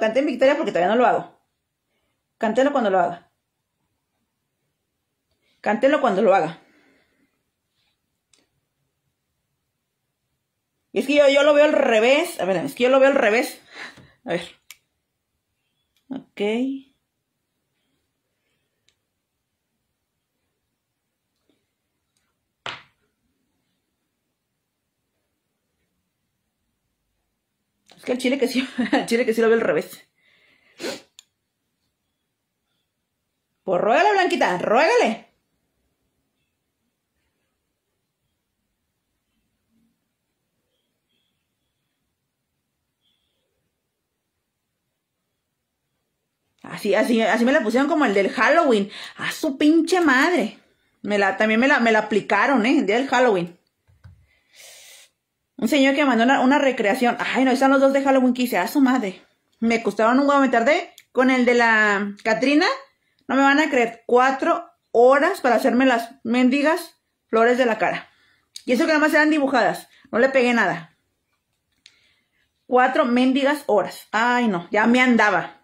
canté en victoria porque todavía no lo hago. Cantélo cuando lo haga. Cantélo cuando lo haga. Y es que yo, yo lo veo al revés. A ver, es que yo lo veo al revés. A ver. Ok. Es que el chile que sí, el chile que sí lo veo al revés. Pues ruégale, Blanquita, ruégale. Así, así, así me la pusieron como el del Halloween. A su pinche madre. Me la, también me la, me la aplicaron, ¿eh? El día del Halloween. Un señor que mandó una, recreación. Ay, no, están los dos de Halloween que hice. ¡Ah, su madre! Me costaron un huevo, me tardé. Con el de la Catrina, no me van a creer, cuatro horas para hacerme las mendigas flores de la cara. Y eso que nada más eran dibujadas. No le pegué nada. Cuatro mendigas horas. Ay, no, ya me andaba.